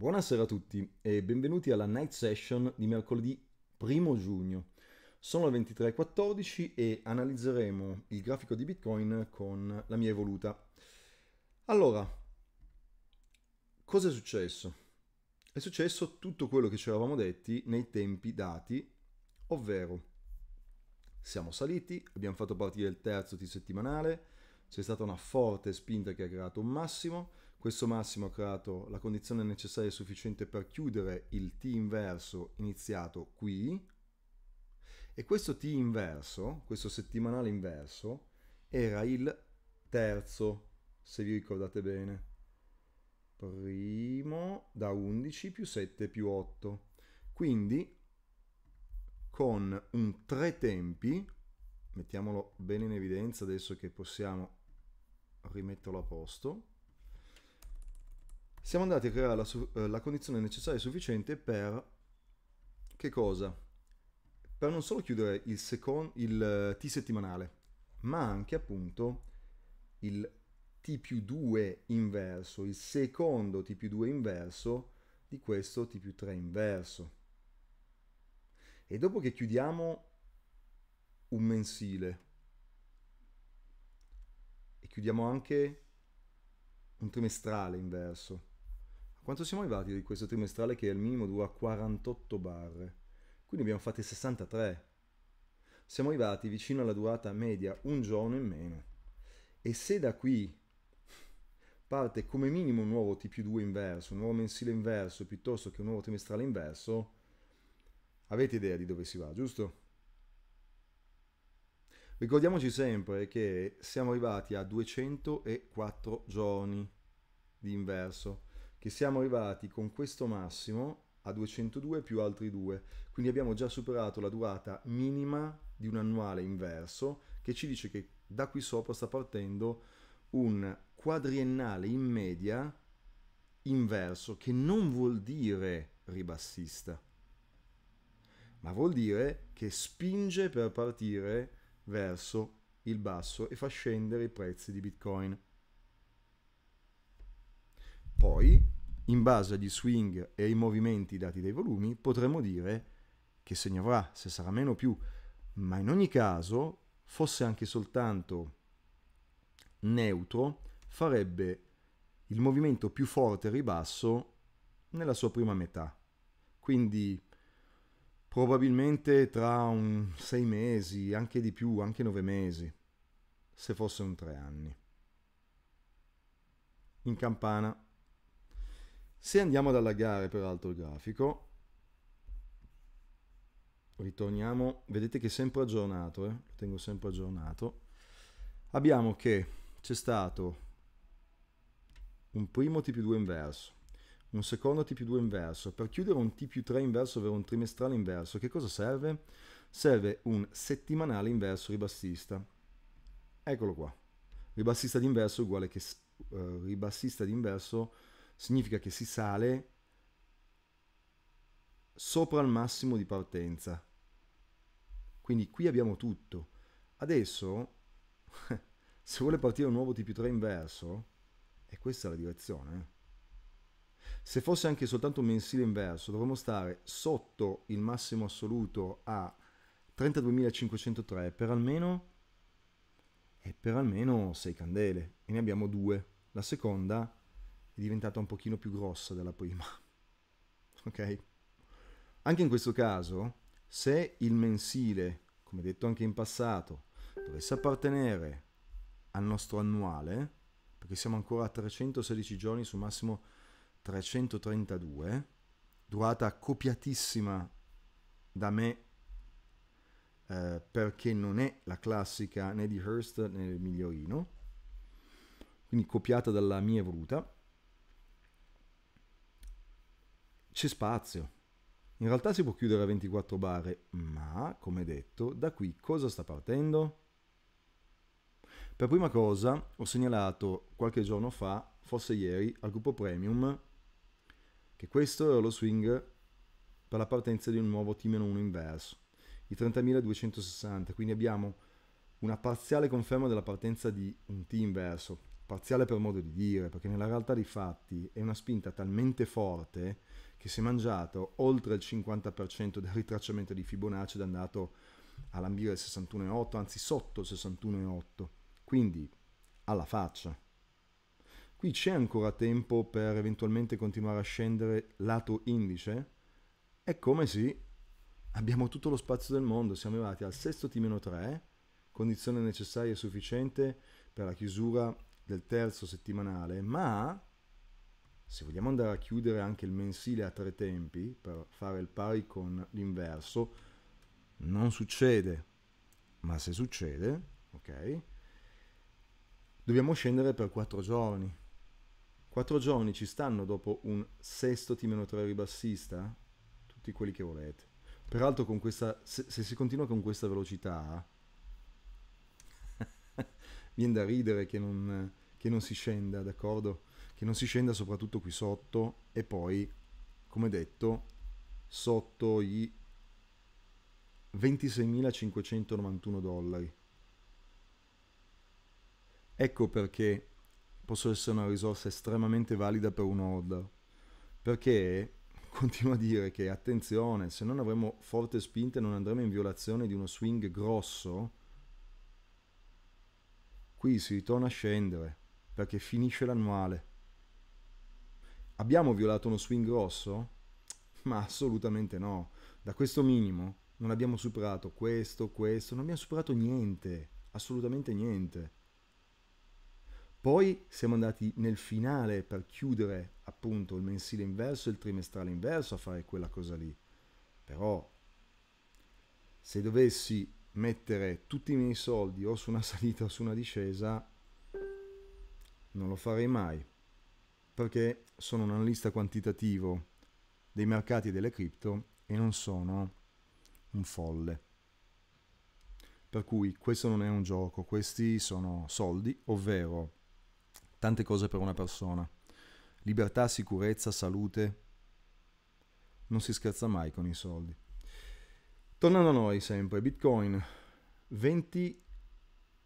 Buonasera a tutti e benvenuti alla night session di mercoledì 1 giugno. Sono le 23.14 e analizzeremo il grafico di Bitcoin con la mia evoluta. Allora, cosa è successo? È successo tutto quello che ci eravamo detti nei tempi dati, ovvero siamo saliti, abbiamo fatto partire il terzo T settimanale, c'è stata una forte spinta che ha creato un massimo, questo massimo ha creato la condizione necessaria e sufficiente per chiudere il T inverso iniziato qui e questo T inverso, questo settimanale inverso, era il terzo, se vi ricordate bene. Primo da 11 più 7 più 8. Quindi con un tre tempi, mettiamolo bene in evidenza adesso che possiamo rimetterlo a posto, siamo andati a creare la, eh, la condizione necessaria e sufficiente per che cosa? Per non solo chiudere il, second, il eh, T settimanale, ma anche appunto il T più 2 inverso, il secondo T più 2 inverso di questo T più 3 inverso. E dopo che chiudiamo un mensile e chiudiamo anche un trimestrale inverso, quanto siamo arrivati di questo trimestrale che al minimo dura 48 barre? Quindi abbiamo fatti 63. Siamo arrivati vicino alla durata media un giorno in meno. E se da qui parte come minimo un nuovo TP2 inverso, un nuovo mensile inverso piuttosto che un nuovo trimestrale inverso, avete idea di dove si va, giusto? Ricordiamoci sempre che siamo arrivati a 204 giorni di inverso che siamo arrivati con questo massimo a 202 più altri 2, quindi abbiamo già superato la durata minima di un annuale inverso che ci dice che da qui sopra sta partendo un quadriennale in media inverso che non vuol dire ribassista, ma vuol dire che spinge per partire verso il basso e fa scendere i prezzi di Bitcoin. Poi, in base agli swing e ai movimenti dati dai volumi, potremmo dire che segno avrà, se sarà meno o più, ma in ogni caso, fosse anche soltanto neutro, farebbe il movimento più forte e ribasso nella sua prima metà. Quindi probabilmente tra un sei mesi, anche di più, anche nove mesi, se fosse un tre anni. In campana se andiamo ad allagare peraltro il grafico, ritorniamo, vedete che è sempre aggiornato, eh? lo tengo sempre aggiornato, abbiamo che c'è stato un primo T più 2 inverso, un secondo T più 2 inverso, per chiudere un T più 3 inverso, ovvero un trimestrale inverso, che cosa serve? Serve un settimanale inverso ribassista. Eccolo qua. Ribassista d'inverso uguale che uh, ribassista d'inverso significa che si sale sopra il massimo di partenza. Quindi qui abbiamo tutto. Adesso, se vuole partire un nuovo TP3 inverso, è questa la direzione. Eh. Se fosse anche soltanto un mensile inverso, dovremmo stare sotto il massimo assoluto a 32.503 per almeno, per almeno 6 candele. E ne abbiamo due. La seconda è diventata un pochino più grossa della prima. Ok? Anche in questo caso, se il mensile, come detto anche in passato, dovesse appartenere al nostro annuale, perché siamo ancora a 316 giorni su massimo 332, durata copiatissima da me eh, perché non è la classica né di Hearst né del Migliorino, quindi copiata dalla mia evoluta, c'è spazio. In realtà si può chiudere a 24 bare, ma, come detto, da qui cosa sta partendo? Per prima cosa ho segnalato qualche giorno fa, forse ieri, al gruppo Premium, che questo era lo swing per la partenza di un nuovo T-1 inverso, i 30.260, quindi abbiamo una parziale conferma della partenza di un T inverso, parziale per modo di dire, perché nella realtà dei fatti è una spinta talmente forte che si è mangiato oltre il 50% del ritracciamento di Fibonacci ed è andato a lambire il 61,8, anzi sotto il 61,8. Quindi alla faccia. Qui c'è ancora tempo per eventualmente continuare a scendere lato indice? È come se abbiamo tutto lo spazio del mondo, siamo arrivati al sesto T-3, condizione necessaria e sufficiente per la chiusura del terzo settimanale, ma se vogliamo andare a chiudere anche il mensile a tre tempi per fare il pari con l'inverso, non succede, ma se succede, ok, dobbiamo scendere per quattro giorni. Quattro giorni ci stanno dopo un sesto T-3 ribassista? Tutti quelli che volete. Peraltro con questa, se, se si continua con questa velocità, viene da ridere che non che non si scenda, d'accordo? Che non si scenda soprattutto qui sotto e poi, come detto, sotto i 26.591 dollari. Ecco perché posso essere una risorsa estremamente valida per un order, perché continuo a dire che attenzione, se non avremo forte spinta e non andremo in violazione di uno swing grosso, qui si ritorna a scendere perché finisce l'annuale. Abbiamo violato uno swing grosso? Ma assolutamente no. Da questo minimo non abbiamo superato questo, questo, non abbiamo superato niente, assolutamente niente. Poi siamo andati nel finale per chiudere appunto il mensile inverso e il trimestrale inverso a fare quella cosa lì. Però se dovessi mettere tutti i miei soldi o su una salita o su una discesa, non lo farei mai, perché sono un analista quantitativo dei mercati e delle cripto e non sono un folle. Per cui questo non è un gioco, questi sono soldi, ovvero tante cose per una persona. Libertà, sicurezza, salute. Non si scherza mai con i soldi. Tornando a noi sempre, Bitcoin 20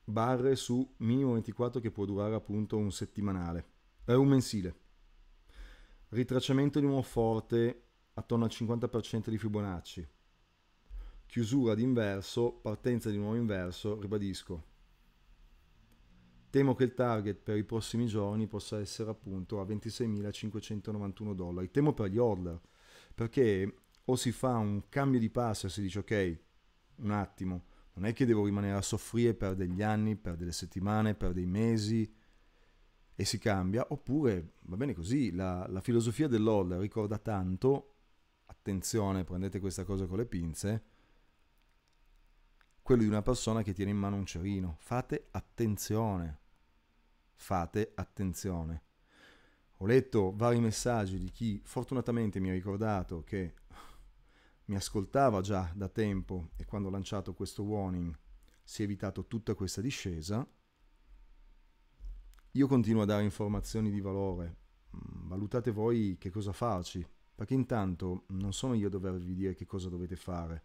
barre su minimo 24 che può durare appunto un settimanale, eh, un mensile. Ritracciamento di nuovo forte attorno al 50% di Fibonacci. Chiusura di inverso, partenza di nuovo inverso, ribadisco. Temo che il target per i prossimi giorni possa essere appunto a 26.591 dollari. Temo per gli order, perché o si fa un cambio di passo e si dice ok, un attimo, non è che devo rimanere a soffrire per degli anni, per delle settimane, per dei mesi e si cambia, oppure va bene così, la, la filosofia dell'Hall ricorda tanto, attenzione, prendete questa cosa con le pinze, quello di una persona che tiene in mano un cerino. Fate attenzione, fate attenzione. Ho letto vari messaggi di chi fortunatamente mi ha ricordato che mi ascoltava già da tempo e quando ho lanciato questo warning si è evitato tutta questa discesa. Io continuo a dare informazioni di valore, mm, valutate voi che cosa farci, perché intanto non sono io a dovervi dire che cosa dovete fare.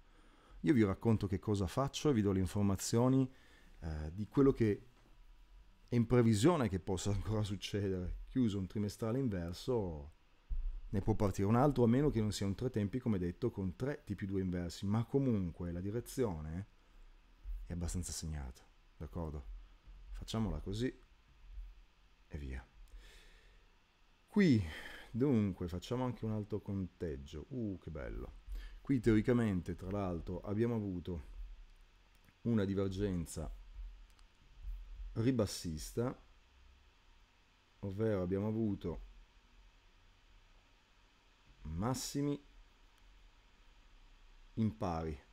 Io vi racconto che cosa faccio e vi do le informazioni eh, di quello che è in previsione che possa ancora succedere. Chiuso un trimestrale inverso, ne può partire un altro a meno che non sia un tre tempi, come detto, con tre t più 2 inversi, ma comunque la direzione è abbastanza segnata, d'accordo? Facciamola così e via. Qui, dunque, facciamo anche un altro conteggio. Uh, che bello. Qui teoricamente, tra l'altro, abbiamo avuto una divergenza ribassista, ovvero abbiamo avuto massimi impari.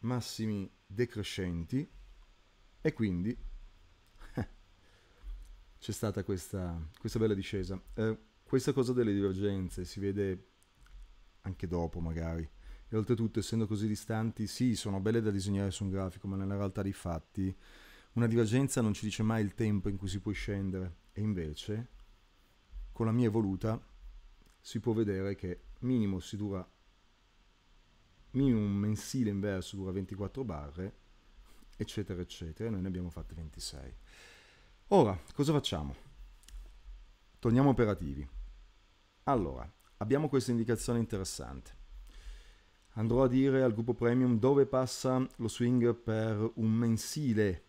massimi decrescenti e quindi eh, c'è stata questa, questa bella discesa. Eh, questa cosa delle divergenze si vede anche dopo magari e oltretutto essendo così distanti sì sono belle da disegnare su un grafico ma nella realtà dei fatti una divergenza non ci dice mai il tempo in cui si può scendere e invece, con la mia evoluta, si può vedere che minimo si dura minimum mensile inverso dura 24 barre, eccetera, eccetera. E noi ne abbiamo fatte 26. Ora, cosa facciamo? Torniamo operativi. Allora, abbiamo questa indicazione interessante. Andrò a dire al gruppo premium dove passa lo swing per un mensile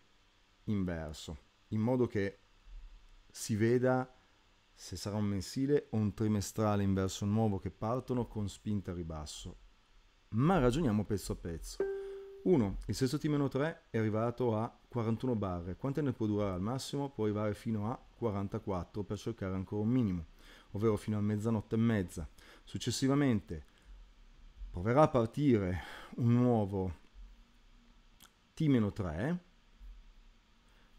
inverso, in modo che si veda se sarà un mensile o un trimestrale in verso nuovo che partono con spinta a ribasso. Ma ragioniamo pezzo a pezzo. 1. Il sesto T-3 è arrivato a 41 barre. Quante ne può durare al massimo? Può arrivare fino a 44 per cercare ancora un minimo, ovvero fino a mezzanotte e mezza. Successivamente proverà a partire un nuovo T-3,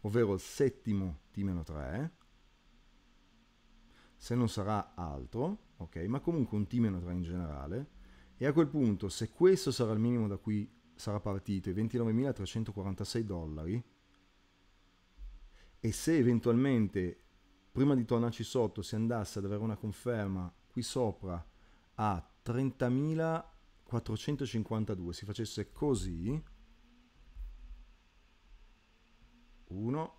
ovvero il settimo T-3, se non sarà altro, ok? Ma comunque un team e una 3 in generale. E a quel punto, se questo sarà il minimo da cui sarà partito, i 29.346 dollari, e se eventualmente prima di tornarci sotto si andasse ad avere una conferma qui sopra a 30.452, si facesse così, 1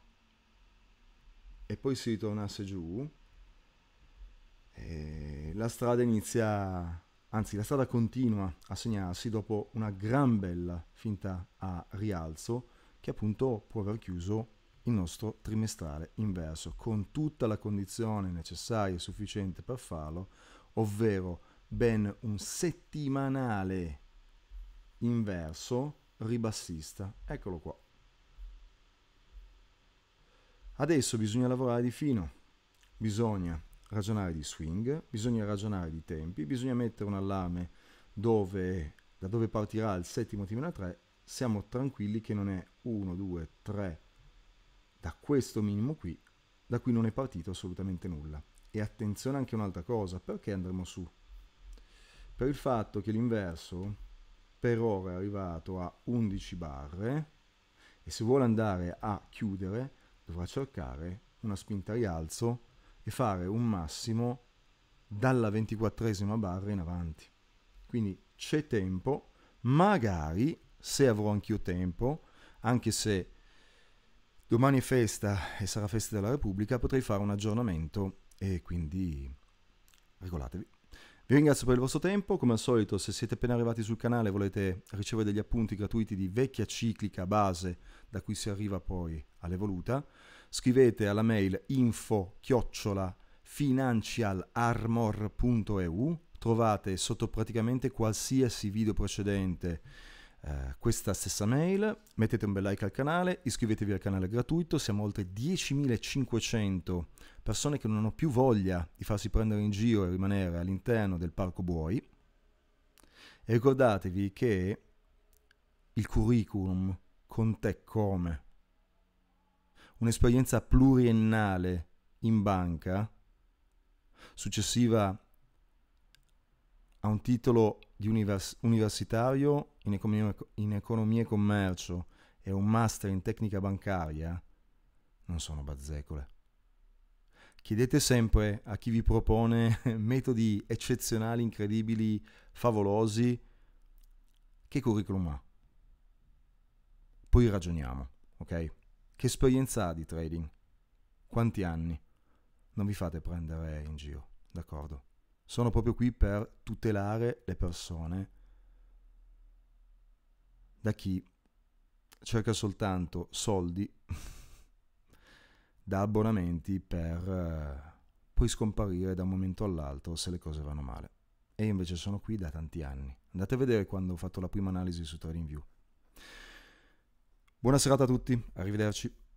e poi si ritornasse giù eh, la strada inizia, anzi la strada continua a segnarsi dopo una gran bella finta a rialzo che appunto può aver chiuso il nostro trimestrale inverso con tutta la condizione necessaria e sufficiente per farlo, ovvero ben un settimanale inverso ribassista. Eccolo qua. Adesso bisogna lavorare di fino, bisogna ragionare di swing, bisogna ragionare di tempi, bisogna mettere un allarme dove, da dove partirà il settimo timino a 3, siamo tranquilli che non è 1, 2, 3, da questo minimo qui, da cui non è partito assolutamente nulla. E attenzione anche a un'altra cosa, perché andremo su? Per il fatto che l'inverso per ora è arrivato a 11 barre e se vuole andare a chiudere dovrà cercare una spinta rialzo e fare un massimo dalla ventiquattresima barra in avanti. Quindi c'è tempo, magari se avrò anch'io tempo, anche se domani è festa e sarà festa della Repubblica, potrei fare un aggiornamento e quindi regolatevi. Vi ringrazio per il vostro tempo, come al solito se siete appena arrivati sul canale e volete ricevere degli appunti gratuiti di vecchia ciclica base da cui si arriva poi all'evoluta, scrivete alla mail info chiocciola financialarmor.eu trovate sotto praticamente qualsiasi video precedente eh, questa stessa mail, mettete un bel like al canale, iscrivetevi al canale gratuito, siamo oltre 10.500 persone che non hanno più voglia di farsi prendere in giro e rimanere all'interno del parco buoi e ricordatevi che il curriculum con te come un'esperienza pluriennale in banca, successiva a un titolo di univers- universitario in economia, in economia e commercio e un master in tecnica bancaria, non sono bazzecole. Chiedete sempre a chi vi propone metodi eccezionali, incredibili, favolosi, che curriculum ha. Poi ragioniamo, ok? Che esperienza ha di trading? Quanti anni? Non vi fate prendere in giro, d'accordo? Sono proprio qui per tutelare le persone da chi cerca soltanto soldi da abbonamenti per eh, poi scomparire da un momento all'altro se le cose vanno male. E io invece sono qui da tanti anni. Andate a vedere quando ho fatto la prima analisi su TradingView. Buona serata a tutti, arrivederci.